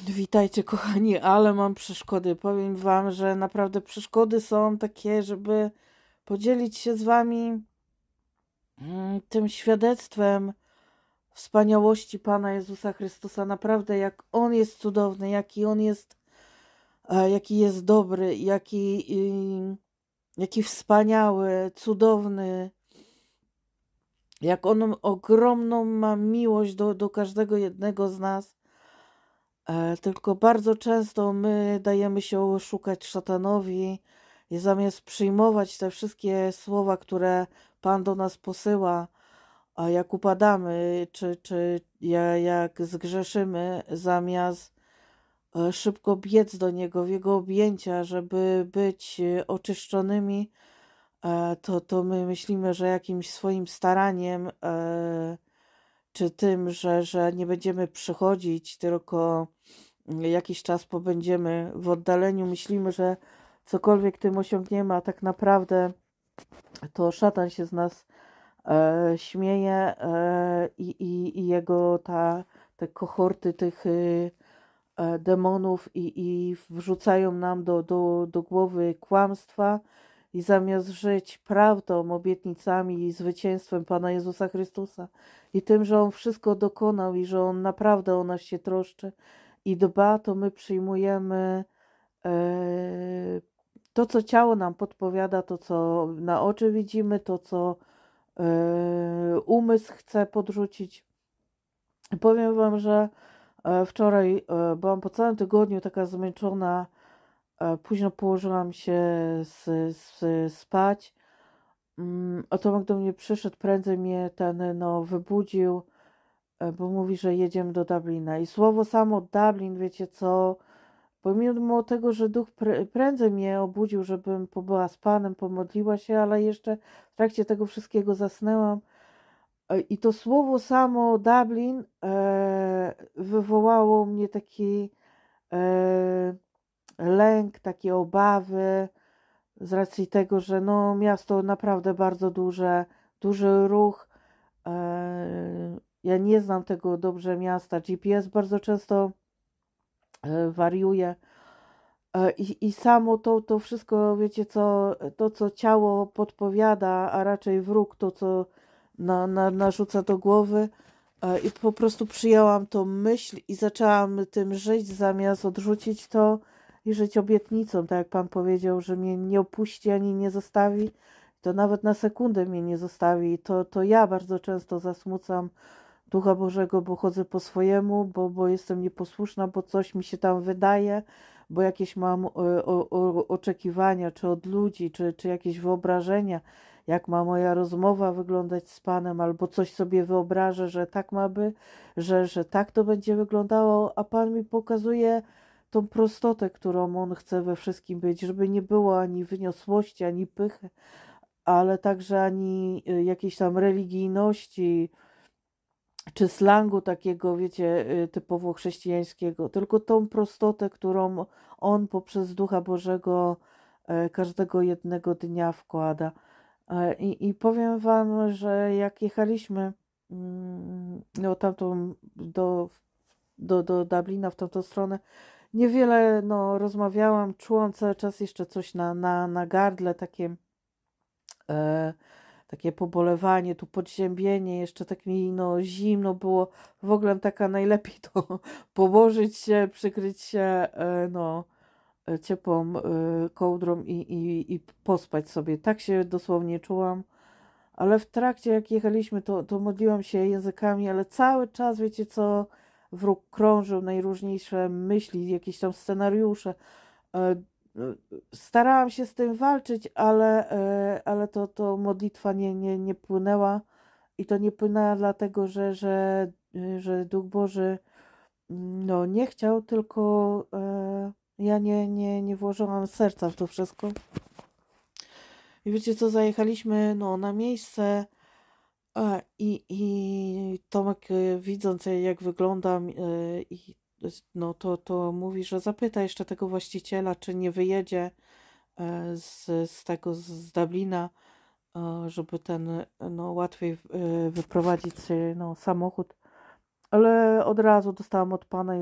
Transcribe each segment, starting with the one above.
Witajcie kochani, ale mam przeszkody. Powiem wam, że naprawdę przeszkody są takie, żeby podzielić się z wami mm, tym świadectwem wspaniałości Pana Jezusa Chrystusa. Naprawdę jak On jest cudowny, jaki On jest, e, jaki jest dobry, jaki, jaki wspaniały, cudowny, jak on ogromną ma miłość do, do każdego jednego z nas, E, tylko bardzo często my dajemy się szukać szatanowi i zamiast przyjmować te wszystkie słowa, które Pan do nas posyła, a jak upadamy, czy, czy jak zgrzeszymy, zamiast e, szybko biec do Niego, w Jego objęcia, żeby być e, oczyszczonymi, to, to my myślimy, że jakimś swoim staraniem e, czy tym, że, że nie będziemy przychodzić, tylko mm, jakiś czas pobędziemy w oddaleniu, myślimy, że cokolwiek tym osiągniemy, a tak naprawdę to szatan się z nas e, śmieje e, i, i, jego ta, te kohorty tych y, e, demonów i, i wrzucają nam do, do, do głowy kłamstwa, i zamiast żyć prawdą, obietnicami i zwycięstwem Pana Jezusa Chrystusa i tym, że On wszystko dokonał i że On naprawdę o nas się troszczy i dba, to my przyjmujemy e, to, co ciało nam podpowiada, to, co na oczy widzimy, to, co e, umysł chce podrzucić. Powiem Wam, że e, wczoraj byłam po całym tygodniu taka zmęczona E, późno położyłam się z, z, spać. Oto, mm, do mnie przyszedł, prędzej mnie ten no, wybudził, e, bo mówi, że jedziemy do Dublina. I słowo samo Dublin, wiecie co, pomimo tego, że duch prędzej mnie obudził, żebym pobyła z Panem, pomodliła się, ale jeszcze w trakcie tego wszystkiego zasnęłam. E, I to słowo samo Dublin wywołało mnie taki lęk, takie obawy z racji tego, że no, miasto naprawdę bardzo duże, duży ruch. E, ja nie znam tego dobrze miasta. GPS bardzo często e, wariuje. E, I, I samo to, to wszystko, wiecie co, to co ciało podpowiada, a raczej wróg, to co na, na, narzuca do głowy. I po prostu przyjęłam tą myśl i zaczęłam tym żyć, zamiast odrzucić to i żyć obietnicą, tak jak Pan powiedział, że mnie nie opuści ani nie zostawi, to nawet na sekundę mnie nie zostawi. To, to ja bardzo często zasmucam Ducha Bożego, bo chodzę po swojemu, bo, bo jestem nieposłuszna, bo coś mi się tam wydaje, bo jakieś mam o, e, o, o, oczekiwania, czy od ludzi, czy, czy jakieś wyobrażenia, jak ma moja rozmowa wyglądać z Panem, albo coś sobie wyobrażę, że tak ma by, że, że tak to będzie wyglądało, a Pan mi pokazuje, tą prostotę, którą on chce we wszystkim być, żeby nie było ani wyniosłości, ani pychy, ale także ani y, jakiejś tam religijności czy slangu takiego, wiecie, y, typowo chrześcijańskiego, tylko tą prostotę, którą on poprzez Ducha Bożego e, każdego jednego dnia wkłada. E, I, i powiem Wam, że jak jechaliśmy mm, no, tamtą do, do, do Dublina, w tamtą stronę, niewiele no, rozmawiałam, czułam cały czas jeszcze coś na, na, na gardle, takie, e, takie pobolewanie, tu podziębienie, jeszcze tak mi no, zimno było. W ogóle taka najlepiej to położyć się, przykryć się e, no, e, ciepłą e, kołdrą i, i, i pospać sobie. Tak się dosłownie czułam. Ale w trakcie, jak jechaliśmy, to, to modliłam się językami, ale cały czas, wiecie co, wróg krążył, najróżniejsze myśli, jakieś tam scenariusze. E, e, starałam się z tym walczyć, ale, e, ale to, to modlitwa nie, nie, nie płynęła i to nie płynęła dlatego, że, że, że Duch Boży no, nie chciał, tylko ja nie, nie, nie włożyłam serca w to wszystko. I wiecie co, zajechaliśmy no, na miejsce a, i, i Tomek, y, widząc y, jak wyglądam, y, i, no to, to mówi, że zapyta jeszcze tego właściciela, czy nie wyjedzie e, z, z tego, z Dublina, e, żeby ten, no łatwiej e, wyprowadzić no, samochód. Ale od razu dostałam od pana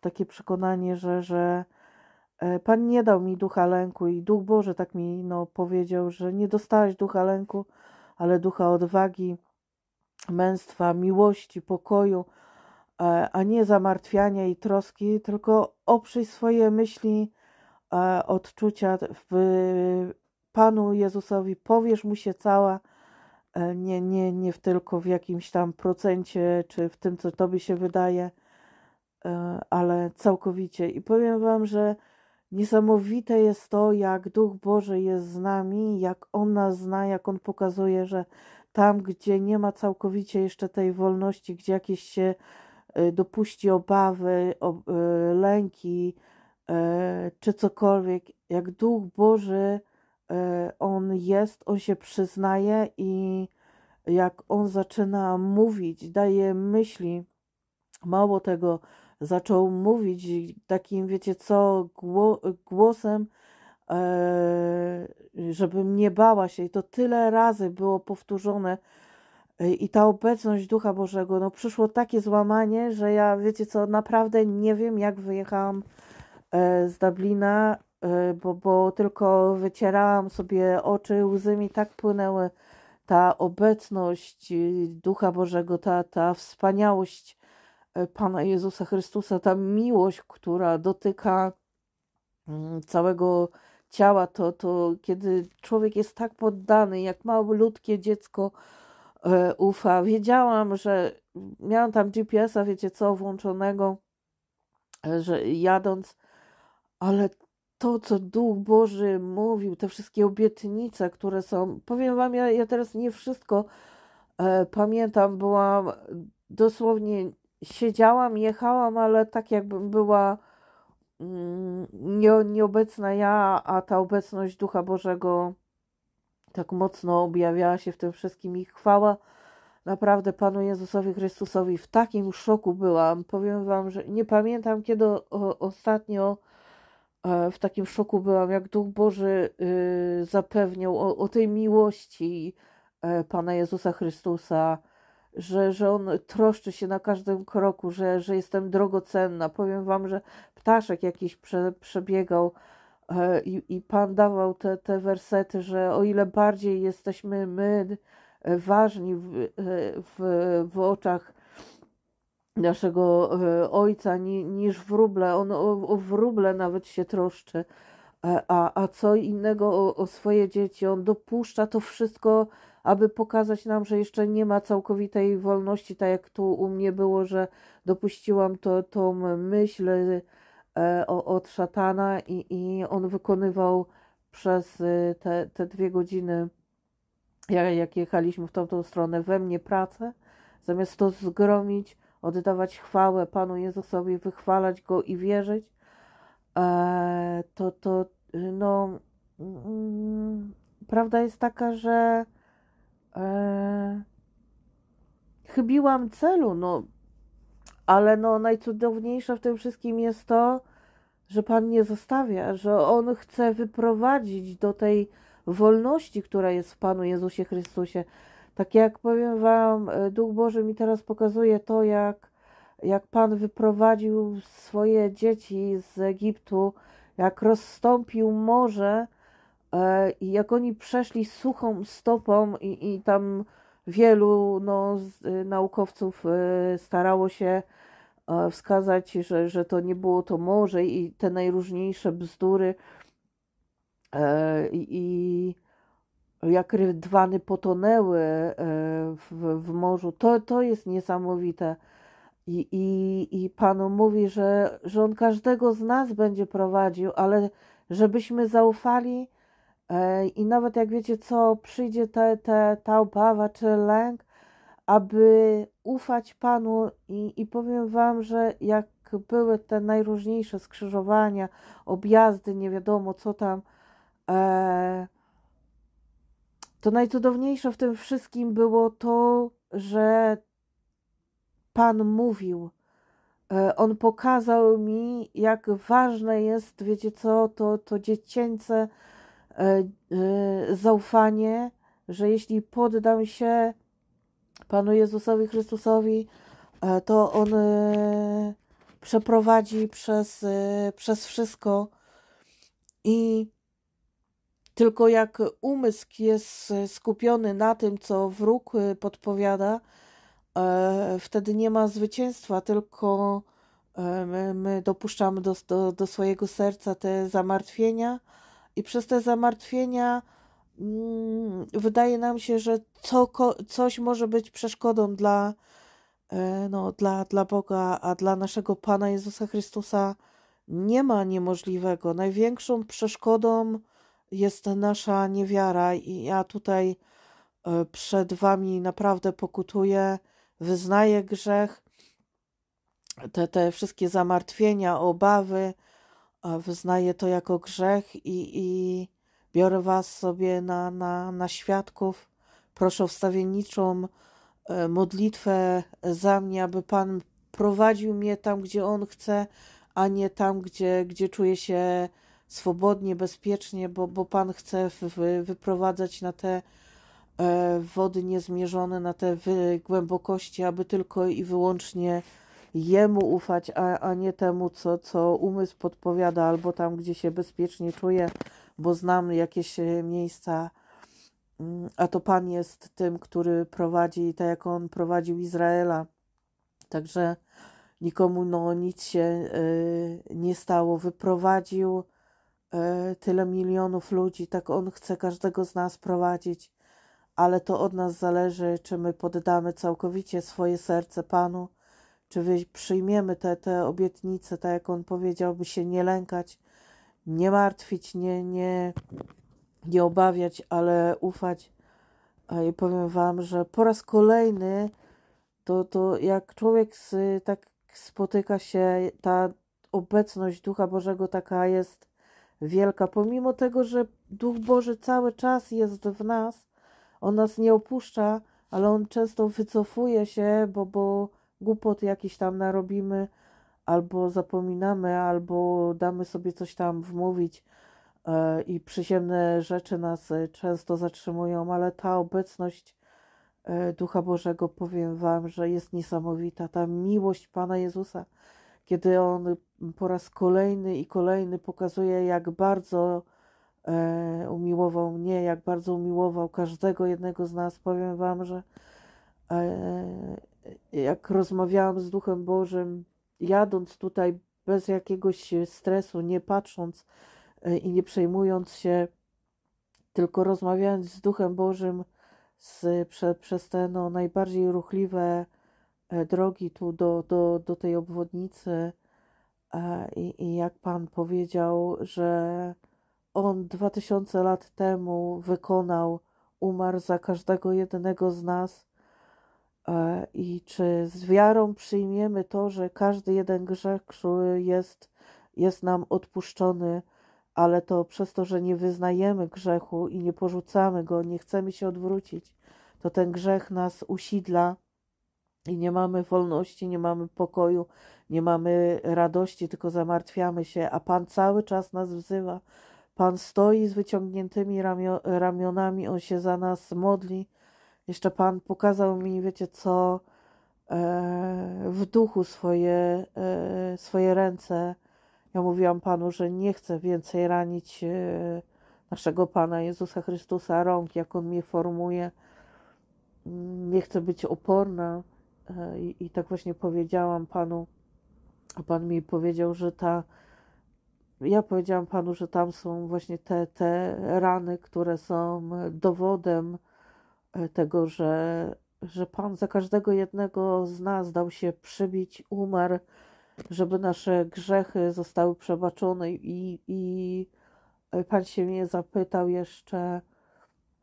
takie przekonanie, że, że pan nie dał mi ducha lęku i duch Boże tak mi no, powiedział, że nie dostałeś ducha lęku, ale ducha odwagi męstwa, miłości, pokoju, e, a nie zamartwiania i troski, tylko oprzyj swoje myśli, e, odczucia w Panu Jezusowi, Powiesz Mu się cała, e, nie, nie, nie w tylko w jakimś tam procencie, czy w tym, co Tobie się wydaje, ale całkowicie. I powiem Wam, że niesamowite jest to, jak Duch Boży jest z nami, jak On nas zna, jak On pokazuje, że tam, gdzie nie ma całkowicie jeszcze tej wolności, gdzie jakieś się y, dopuści obawy, y, lęki y, czy cokolwiek, jak Duch Boży, on jest, on się przyznaje i jak on zaczyna mówić, daje myśli, mało tego, zaczął mówić takim, wiecie co, głosem, E, żebym nie bała się. I to tyle razy było powtórzone. E, I ta obecność Ducha Bożego, no przyszło takie złamanie, że ja, wiecie co, naprawdę nie wiem, jak wyjechałam e, z Dublina, bo, bo tylko wycierałam sobie oczy, łzy mi tak płynęły. Ta obecność Ducha Bożego, ta, ta wspaniałość Pana Jezusa Chrystusa, ta miłość, która dotyka mm, całego ciała, to, to kiedy człowiek jest tak poddany, jak małoludkie dziecko e, ufa. Wiedziałam, że miałam tam GPS-a, wiecie co, włączonego, e, że jadąc, ale to, co Duch Boży mówił, te wszystkie obietnice, które są, powiem Wam, ja, ja teraz nie wszystko e, pamiętam, byłam dosłownie, siedziałam, jechałam, ale tak jakbym była Mm, nie, nieobecna ja, a ta obecność Ducha Bożego tak mocno objawiała się w tym wszystkim i chwała naprawdę Panu Jezusowi Chrystusowi. W takim szoku byłam. Powiem Wam, że nie pamiętam kiedy o, ostatnio e, w takim szoku byłam, jak Duch Boży y, zapewniał o, o tej miłości e, Pana Jezusa Chrystusa że, że on troszczy się na każdym kroku, że, że jestem drogocenna. Powiem wam, że ptaszek jakiś prze, przebiegał e, i, i pan dawał te, te wersety, że o ile bardziej jesteśmy my e, ważni w, e, w, w oczach naszego ojca ni, niż wróble. On o, o wróble nawet się troszczy. A, a co innego o, o swoje dzieci, on dopuszcza to wszystko aby pokazać nam, że jeszcze nie ma całkowitej wolności, tak jak tu u mnie było, że dopuściłam to, tą myśl e, o, od szatana i, i on wykonywał przez e, te, te dwie godziny, jak jechaliśmy w tamtą stronę, we mnie pracę, zamiast to zgromić, oddawać chwałę Panu Jezusowi, wychwalać Go i wierzyć, e, to, to no, mm, mm, prawda jest taka, że e, chybiłam celu, no, ale no najcudowniejsze w tym wszystkim jest to, że Pan nie zostawia, że On chce wyprowadzić do tej wolności, która jest w Panu Jezusie Chrystusie. Tak jak powiem Wam, e, Duch Boży mi teraz pokazuje to, jak, jak Pan wyprowadził swoje dzieci z Egiptu, jak rozstąpił morze E, I jak oni przeszli suchą stopą i, i tam wielu no, z, y, naukowców y, starało się e, wskazać, że, że to nie było to morze i te najróżniejsze bzdury e, i, jak rydwany potonęły w, w morzu, to, to jest niesamowite. I, i, i Panu mówi, że, że On każdego z nas będzie prowadził, ale żebyśmy zaufali E, I nawet jak wiecie co, przyjdzie te, te, ta obawa czy lęk, aby ufać Panu i, i powiem Wam, że jak były te najróżniejsze skrzyżowania, objazdy, nie wiadomo co tam, e, to najcudowniejsze w tym wszystkim było to, że Pan mówił. E, on pokazał mi, jak ważne jest, wiecie co, to, to dziecięce E, e, zaufanie, że jeśli poddam się Panu Jezusowi Chrystusowi, e, to On przeprowadzi przez, przez wszystko i tylko jak umysł jest skupiony na tym, co wróg podpowiada, wtedy nie ma zwycięstwa, tylko my, my dopuszczamy do, do, do swojego serca te zamartwienia, i przez te zamartwienia mm, wydaje nam się, że co, coś może być przeszkodą dla, e, no, dla, dla Boga, a dla naszego Pana Jezusa Chrystusa nie ma niemożliwego. Największą przeszkodą jest nasza niewiara, i ja tutaj e, przed Wami naprawdę pokutuję, wyznaję grzech, te, te wszystkie zamartwienia, obawy, wyznaję to jako grzech i, i biorę was sobie na, na, na świadków. Proszę o wstawienniczą e, modlitwę za mnie, aby Pan prowadził mnie tam, gdzie On chce, a nie tam, gdzie, gdzie czuję się swobodnie, bezpiecznie, bo, bo Pan chce wy, wyprowadzać na te e, wody niezmierzone, na te głębokości, aby tylko i wyłącznie jemu ufać, a, a nie temu, co, co umysł podpowiada, albo tam, gdzie się bezpiecznie czuje, bo znam jakieś e, miejsca, mm, a to Pan jest tym, który prowadzi, tak jak On prowadził Izraela. Także nikomu no, nic się y, nie stało. Wyprowadził y, tyle milionów ludzi, tak On chce każdego z nas prowadzić, ale to od nas zależy, czy my poddamy całkowicie swoje serce Panu, czy przyjmiemy te, te obietnice, tak jak on powiedział, by się nie lękać, nie martwić, nie, nie, nie obawiać, ale ufać. I powiem Wam, że po raz kolejny to, to jak człowiek z, tak spotyka się, ta obecność Ducha Bożego taka jest wielka. Pomimo tego, że Duch Boży cały czas jest w nas, on nas nie opuszcza, ale on często wycofuje się, bo, bo głupoty jakiś tam narobimy, albo zapominamy, albo damy sobie coś tam wmówić e, i przyziemne rzeczy nas e, często zatrzymują, ale ta obecność e, Ducha Bożego, powiem Wam, że jest niesamowita. Ta miłość Pana Jezusa, kiedy On po raz kolejny i kolejny pokazuje, jak bardzo umiłował mnie, jak bardzo umiłował każdego jednego z nas. Powiem Wam, że jak rozmawiałam z Duchem Bożym, jadąc tutaj bez jakiegoś stresu, nie patrząc e, i nie przejmując się, tylko rozmawiając z Duchem Bożym z, prze, przez te no, najbardziej ruchliwe e, drogi tu do, do, do tej obwodnicy. I, I jak Pan powiedział, że On dwa tysiące lat temu wykonał, umarł za każdego jednego z nas E, i czy z wiarą przyjmiemy to, że każdy jeden grzech, który jest, jest nam odpuszczony, ale to przez to, że nie wyznajemy grzechu i nie porzucamy go, nie chcemy się odwrócić, to ten grzech nas usidla i nie mamy wolności, nie mamy pokoju, nie mamy radości, tylko zamartwiamy się, a Pan cały czas nas wzywa. Pan stoi z wyciągniętymi ramionami, On się za nas modli jeszcze Pan pokazał mi, wiecie co, e, w duchu swoje, e, swoje ręce. Ja mówiłam Panu, że nie chcę więcej ranić e, naszego Pana Jezusa Chrystusa rąk, jak On mnie formuje. Mm, nie chcę być oporna. I, I, tak właśnie powiedziałam Panu, a Pan mi powiedział, że ta. Ja powiedziałam Panu, że tam są właśnie te, te rany, które są dowodem tego, że, że Pan za każdego jednego z nas dał się przybić, umarł, żeby nasze grzechy zostały przebaczone i, i Pan się mnie zapytał jeszcze,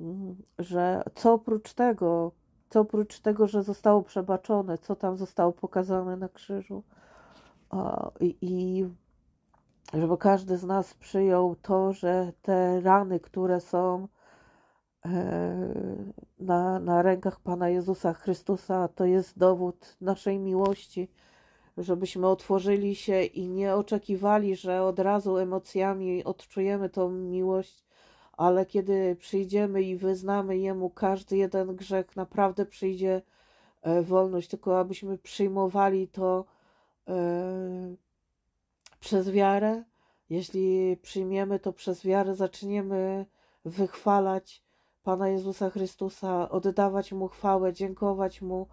mm, że co oprócz tego, co oprócz tego, że zostało przebaczone, co tam zostało pokazane na krzyżu i, i żeby każdy z nas przyjął to, że te rany, które są E, na, na rękach Pana Jezusa Chrystusa. To jest dowód naszej miłości, żebyśmy otworzyli się i nie oczekiwali, że od razu emocjami odczujemy tą miłość, ale kiedy przyjdziemy i wyznamy Jemu każdy jeden grzech, naprawdę przyjdzie e, wolność, tylko abyśmy przyjmowali to e, przez wiarę. Jeśli przyjmiemy to przez wiarę, zaczniemy wychwalać Pana Jezusa Chrystusa, oddawać Mu chwałę, dziękować Mu,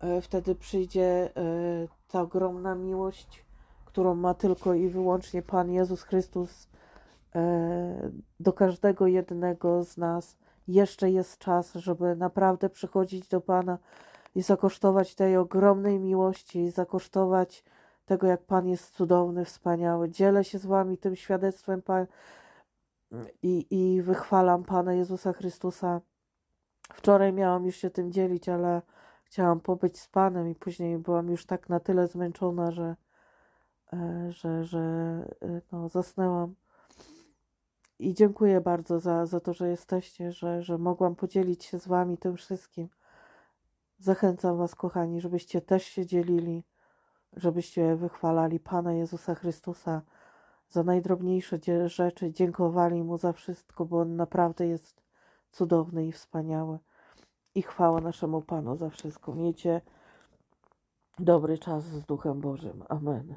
e, wtedy przyjdzie e, ta ogromna miłość, którą ma tylko i wyłącznie Pan Jezus Chrystus e, do każdego jednego z nas. Jeszcze jest czas, żeby naprawdę przychodzić do Pana i zakosztować tej ogromnej miłości, i zakosztować tego, jak Pan jest cudowny, wspaniały. Dzielę się z Wami tym świadectwem, Pan i, i wychwalam Pana Jezusa Chrystusa. Wczoraj miałam już się tym dzielić, ale chciałam pobyć z Panem i później byłam już tak na tyle zmęczona, że, e, że, że e, no, zasnęłam. I dziękuję bardzo za, za to, że jesteście, że, że mogłam podzielić się z Wami tym wszystkim. Zachęcam Was, kochani, żebyście też się dzielili, żebyście wychwalali Pana Jezusa Chrystusa za najdrobniejsze rzeczy, dziękowali mu za wszystko, bo on naprawdę jest cudowny i wspaniały. I chwała naszemu Panu za wszystko. Miecie dobry czas z Duchem Bożym. Amen.